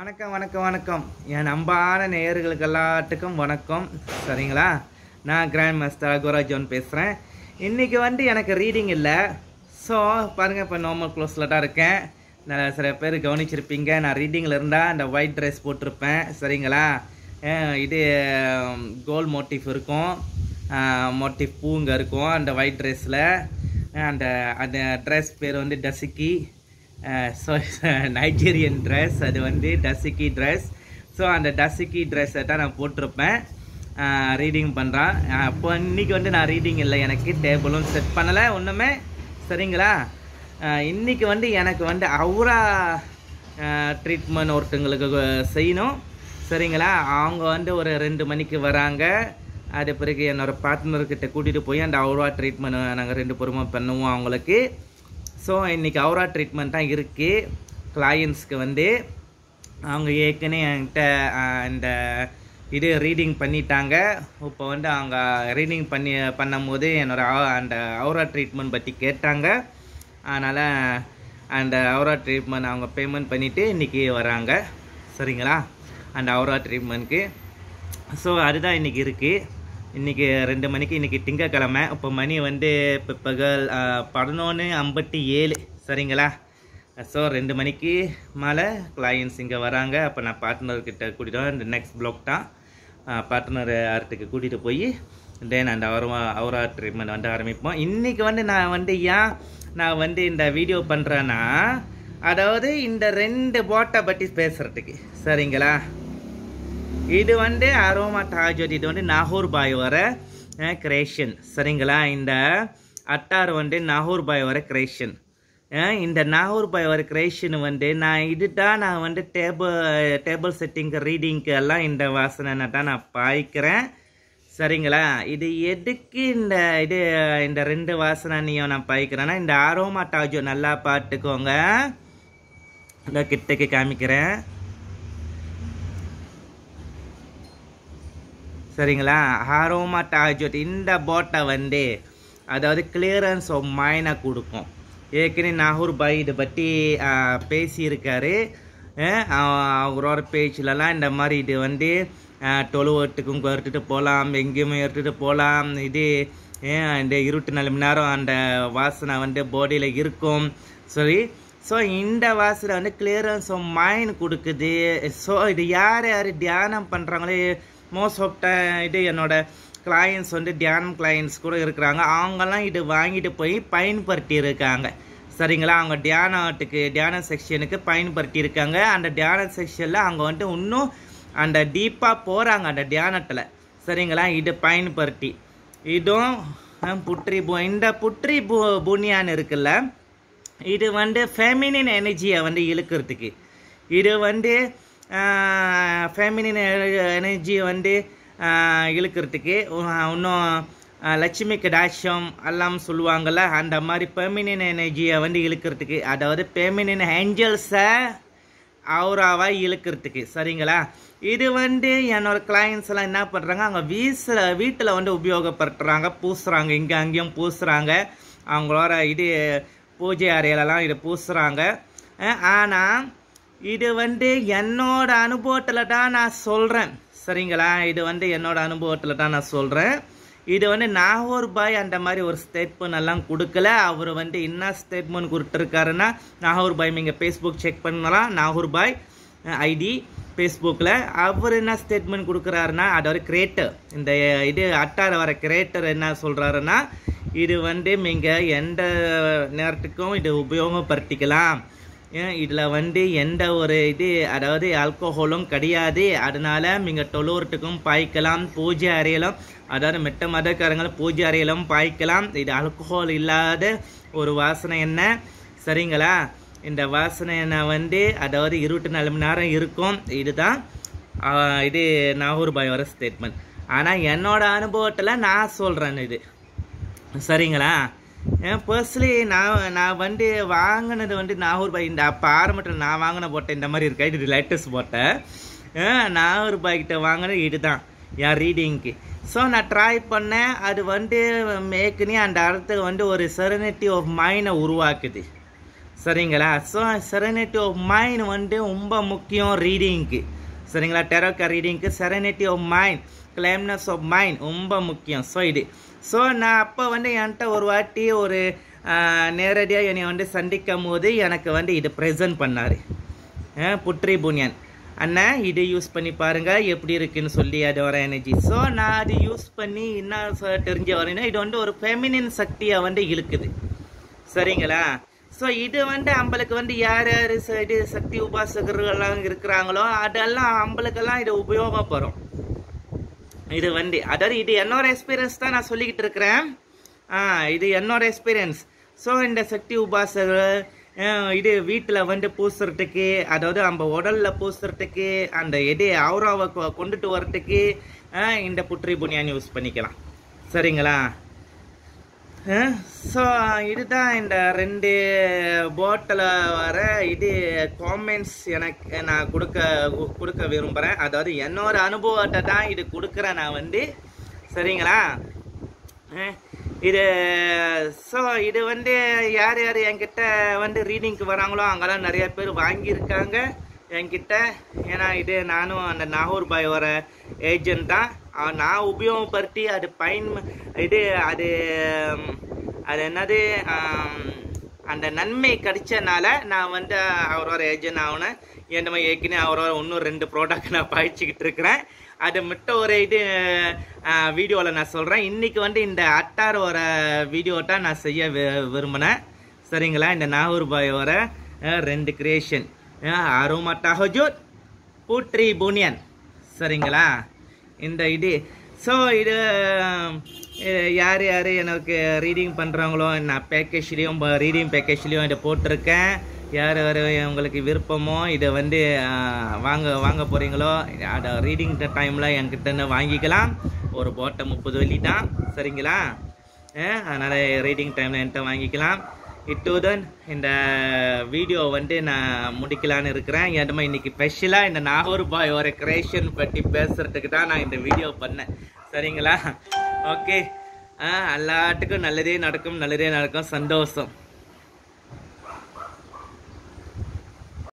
வணக்கம் வணக்கம் வணக்கம் என் நம்பான நேயர்களுக்கு எல்லாத்துக்கும் வணக்கம் சரிங்களா நான் கிராண்ட் மாஸ்டர் ஜோன் பேசுகிறேன் இன்றைக்கி வந்து எனக்கு ரீடிங் இல்லை ஸோ பாருங்கள் இப்போ நார்மல் க்ளோஸில் தான் இருக்கேன் நான் சில பேர் கவனிச்சிருப்பீங்க நான் ரீடிங்கில் இருந்தால் அந்த ஒயிட் ட்ரெஸ் போட்டிருப்பேன் சரிங்களா இது கோல் மோட்டிஃப் இருக்கும் மோட்டிஃப் பூங்க இருக்கும் அந்த ஒயிட் ட்ரெஸ்ஸில் அந்த அந்த ட்ரெஸ் பேர் வந்து டசிக்கி ஸோ நைஜீரியன் ட்ரெஸ் அது வந்து டசிக்கி ட்ரெஸ் ஸோ அந்த டசிக்கி ட்ரெஸ்ஸை தான் நான் போட்டிருப்பேன் ரீடிங் uh, பண்ணுறான் uh, அப்போ இன்றைக்கி வந்து நான் ரீடிங் இல்லை எனக்கு டேபிளும் செட் பண்ணலை ஒன்றுமே சரிங்களா uh, இன்றைக்கி வந்து எனக்கு வந்து அவுரா ட்ரீட்மெண்ட் ஒருத்தங்களுக்கு செய்யணும் சரிங்களா அவங்க வந்து ஒரு ரெண்டு மணிக்கு வராங்க அது பிறகு என்னோடய பார்ட்னர்கிட்ட கூட்டிகிட்டு போய் அந்த அவுரா ட்ரீட்மெண்ட் நாங்கள் ரெண்டு பொறுமை பண்ணுவோம் அவங்களுக்கு ஸோ இன்றைக்கி அவரா ட்ரீட்மெண்ட் தான் இருக்குது கிளையன்ஸ்க்கு வந்து அவங்க ஏற்கனவே என்கிட்ட இந்த இது ரீடிங் பண்ணிட்டாங்க இப்போ வந்து அவங்க ரீடிங் பண்ணி பண்ணும்போது என்னோடய அந்த அவரா ட்ரீட்மெண்ட் பற்றி கேட்டாங்க அதனால் அந்த அவரா ட்ரீட்மெண்ட் அவங்க பேமெண்ட் பண்ணிவிட்டு இன்றைக்கி வராங்க சரிங்களா அந்த அவரா ட்ரீட்மெண்ட்க்கு ஸோ அதுதான் இன்றைக்கி இருக்குது இன்றைக்கி ரெண்டு மணிக்கு இன்றைக்கி திங்கக்கிழமை இப்போ மணி வந்து இப்போ பகல் பதினொன்று ஐம்பத்தி ஏழு சரிங்களா ஸோ ரெண்டு மணிக்கு மேலே கிளையன்ஸ் இங்கே வராங்க அப்போ நான் பார்ட்னர்கிட்ட கூட்டிட்டு இந்த நெக்ஸ்ட் பிளாக் தான் பார்ட்னர் ஆர்ட்டுக்கு கூட்டிகிட்டு போய் தென் அந்த அவரவா அவரா ட்ரீட்மெண்ட் வந்து ஆரம்பிப்போம் இன்றைக்கி வந்து நான் வந்து ஏன் நான் வந்து இந்த வீடியோ பண்ணுறேன்னா அதாவது இந்த ரெண்டு போட்டை பற்றி பேசுகிறதுக்கு சரிங்களா இது வந்து அரோமா தாஜோதி இது வந்து நாகூர் பாய் வர கிரேஷன் சரிங்களா இந்த அட்டார் வந்து நாகூர் பாய் வர கிரேஷன் இந்த நாகூர் பாய் வர கிரேஷன் வந்து நான் இது தான் நான் வந்து டேபிள் டேபிள் செட்டிங்க்கு ரீடிங்க்கு எல்லாம் இந்த வாசனை தான் நான் பாய்க்கிறேன் சரிங்களா இது எதுக்கு இந்த இது இந்த ரெண்டு வாசனையும் நான் பாய்க்கிறேன்னா இந்த ஆரோமா டாஜோ நல்லா பார்த்துக்கோங்க இந்த கிட்டக்கு காமிக்கிறேன் சரிங்களா ஹாரோமா டாஜோட் இந்த போட்டை வந்து அதாவது கிளியரன்ஸ் ஆஃப் மைனை கொடுக்கும் ஏற்கனவே நாகூர் பாய் இதை பற்றி பேசியிருக்காரு அவரோட பேச்சிலலாம் இந்த மாதிரி இது வந்து தொழுவட்டுக்கும் எடுத்துகிட்டு போகலாம் எங்கேயுமே எடுத்துகிட்டு போகலாம் இது இந்த இருபத்தி நாலு மணி நேரம் அந்த வாசனை வந்து பாடியில் இருக்கும் சரி ஸோ இந்த வாசில் வந்து கிளியரன்ஸ் ஆஃப் மைண்ட் கொடுக்குது ஸோ இது யார் யார் தியானம் பண்ணுறாங்களே மோஸ்ட் ஆஃப் த இது என்னோட கிளையன்ஸ் வந்து தியானம் கிளையன்ஸ் கூட இருக்கிறாங்க அவங்கெல்லாம் இது வாங்கிட்டு போய் பயன்படுத்தி இருக்காங்க சரிங்களா அவங்க தியானத்துக்கு தியான செக்ஷனுக்கு பயன்படுத்தி இருக்காங்க அந்த தியான செக்ஷனில் அவங்க வந்து இன்னும் அந்த டீப்பாக போகிறாங்க அந்த தியானத்தில் சரிங்களா இது பயன்படுத்தி இதுவும் புற்றி பூ இந்த புற்றி பூ புனியான்னு இருக்குல்ல இது வந்து ஃபெமினின் எனர்ஜியை வந்து இழுக்கிறதுக்கு இது வந்து ஃபெமினின் எனர்ஜியை வந்து இழுக்கிறதுக்கு இன்னும் லட்சுமி கடாட்சம் எல்லாம் சொல்லுவாங்கள்ல அந்த மாதிரி பெமினின் எனர்ஜியை வந்து இழுக்கிறதுக்கு அதாவது பெமினின் ஏஞ்சல்ஸை அவராவாக இழுக்கிறதுக்கு சரிங்களா இது வந்து என்னோடய கிளைண்ட்ஸ் எல்லாம் என்ன பண்ணுறாங்க அவங்க வீசில் வீட்டில் வந்து உபயோகப்படுத்துகிறாங்க பூசுகிறாங்க இங்கே அங்கேயும் பூசுகிறாங்க அவங்களோட இது பூஜை அறையிலலாம் இதை பூசுகிறாங்க ஆனால் இது வந்து என்னோட அனுபவத்தில் தான் நான் சொல்கிறேன் சரிங்களா இது வந்து என்னோட அனுபவத்தில் தான் நான் சொல்கிறேன் இது வந்து நாகூர் பாய் அந்த மாதிரி ஒரு ஸ்டேட்மெண்ட் எல்லாம் கொடுக்கல அவர் வந்து என்ன ஸ்டேட்மெண்ட் கொடுத்துருக்காருன்னா நாகூர் பாய் நீங்கள் ஃபேஸ்புக் செக் பண்ணலாம் நாகூர் பாய் ஐடி ஃபேஸ்புக்கில் அவர் என்ன ஸ்டேட்மெண்ட் கொடுக்குறாருன்னா அதோட கிரேட்டர் இந்த இது அட்டாரை வர கிரேட்டர் என்ன சொல்கிறாருன்னா இது வந்து நீங்கள் எந்த நேரத்துக்கும் இது உபயோகப்படுத்திக்கலாம் இதில் வந்து எந்த ஒரு இது அதாவது ஆல்கோஹோலும் கிடையாது அதனால் நீங்கள் தொழுவத்துக்கும் பாய்க்கலாம் பூஜை அறையிலும் அதாவது மெட்ட மதக்காரங்களும் பூஜை அறையிலும் பாய்க்கலாம் இது ஆல்கோஹால் இல்லாத ஒரு வாசனை என்ன சரிங்களா இந்த வாசனை என்ன வந்து அதாவது இருபத்தி நாலு மணி நேரம் இருக்கும் இதுதான் இது நாகூர் வர ஸ்டேட்மெண்ட் ஆனால் என்னோடய அனுபவத்தில் நான் சொல்கிறேன் இது சரிங்களா பர்ஸ்லி நான் நான் வந்து வாங்கினது வந்து நாகூர் பாய் இந்த அப்போ ஆரம்பத்தில் நான் வாங்கின போட்டேன் இந்த மாதிரி இருக்கா இது லேட்டஸ்ட் போட்டேன் நாகூர் பாய்கிட்ட வாங்கினது இது தான் என் ரீடிங்க்கு ஸோ நான் ட்ரை பண்ணேன் அது வந்து மேக்குனே அந்த இடத்துக்கு வந்து ஒரு செரனிட்டி ஆஃப் மைண்டை உருவாக்குது சரிங்களா ஸோ செரனிட்டி ஆஃப் மைண்ட் வந்து ரொம்ப முக்கியம் ரீடிங்க்கு சரிங்களா டெரோக்கா ரீடிங்க்கு serenity of mind calmness of mind ரொம்ப முக்கியம் ஸோ இது ஸோ நான் அப்போ வந்து என்கிட்ட ஒரு வாட்டி ஒரு நேரடியாக என்னை வந்து சந்திக்கும் போது எனக்கு வந்து இது ப்ரெசன்ட் பண்ணார் புட்ரி புனியன் அண்ணா இது யூஸ் பண்ணி பாருங்கள் எப்படி இருக்குன்னு சொல்லி அது வர எனர்ஜி ஸோ நான் அது யூஸ் பண்ணி என்ன தெரிஞ்ச வரேன்னா இது வந்து ஒரு ஃபெமினின் சக்தியாக வந்து இழுக்குது சரிங்களா ஸோ இது வந்து அம்பளுக்கு வந்து யார் யார் சைடு சக்தி உபாசகர்கள்லாம் இருக்கிறாங்களோ அதெல்லாம் அம்பளுக்கெல்லாம் இது உபயோகப்படும் இது வந்து அதாவது இது என்னோட எக்ஸ்பீரியன்ஸ் தான் நான் சொல்லிக்கிட்டு இருக்கிறேன் இது என்னோட எக்ஸ்பீரியன்ஸ் ஸோ இந்த சக்தி உபாசகர் இது வீட்டில் வந்து பூசுறதுக்கு அதாவது நம்ம உடலில் பூசுறதுக்கு அந்த எது ஆவராவை கொண்டுட்டு வர்றதுக்கு இந்த புற்றி புனியான்னு யூஸ் பண்ணிக்கலாம் சரிங்களா ஸோ இதுதான் இந்த ரெண்டு போட்டில் வர இது காமெண்ட்ஸ் எனக்கு நான் கொடுக்க கொடுக்க விரும்புகிறேன் அதாவது என்னோட அனுபவத்தை தான் இது கொடுக்குறேன் நான் வந்து சரிங்களா இது ஸோ இது வந்து யார் யார் என்கிட்ட வந்து ரீடிங்க்கு வராங்களோ அங்கெல்லாம் நிறைய பேர் வாங்கியிருக்காங்க என்கிட்ட ஏன்னா இது நானும் அந்த நாகூர் வர ஏஜென்ட் தான் நான் உபயோகப்படுத்தி அது பயன் இது அது அது என்னது அந்த நன்மை கிடைச்சனால நான் வந்து அவரோட ஏஜென்ட் ஆகினேன் என்ன மாதிரி ஏற்கனவே அவரோட இன்னும் ரெண்டு ப்ராடக்ட் நான் பாய்ச்சிக்கிட்டு இருக்கிறேன் அது மட்டும் ஒரு இது வீடியோவில் நான் சொல்கிறேன் இன்றைக்கி வந்து இந்த அட்டாரோட வீடியோ தான் நான் செய்ய விரும்பினேன் சரிங்களா இந்த நாகூர்பாயோட ரெண்டு கிரியேஷன் அருமட்டாஹஜூர் பூட்ரி புனியன் சரிங்களா இந்த இது ஸோ um, இது யார் யார் எனக்கு ரீடிங் பண்ணுறவங்களோ நான் பேக்கேஜ்லேயும் ரீடிங் பேக்கேஜ்லேயும் இதை போட்டிருக்கேன் யார் யார் உங்களுக்கு விருப்பமோ இதை வந்து வாங்க வாங்க போகிறீங்களோ அதை ரீடிங் டைமில் என்கிட்ட வாங்கிக்கலாம் ஒரு போட்டை முப்பது வழி தான் சரிங்களா அதனால் ரீடிங் டைமில் என்கிட்ட வாங்கிக்கலாம் இத்துடன் இந்த வீடியோ வந்து நான் முடிக்கலான்னு இருக்கிறேன் ஏன்னா இன்னைக்கு ஸ்பெஷலாக இந்த நாகூர் ஒரு கிரேஷன் பற்றி பேசுகிறதுக்கு தான் நான் இந்த வீடியோ பண்ணேன் சரிங்களா ஓகே எல்லாத்துக்கும் நல்லதே நடக்கும் நல்லதே நடக்கும் சந்தோஷம்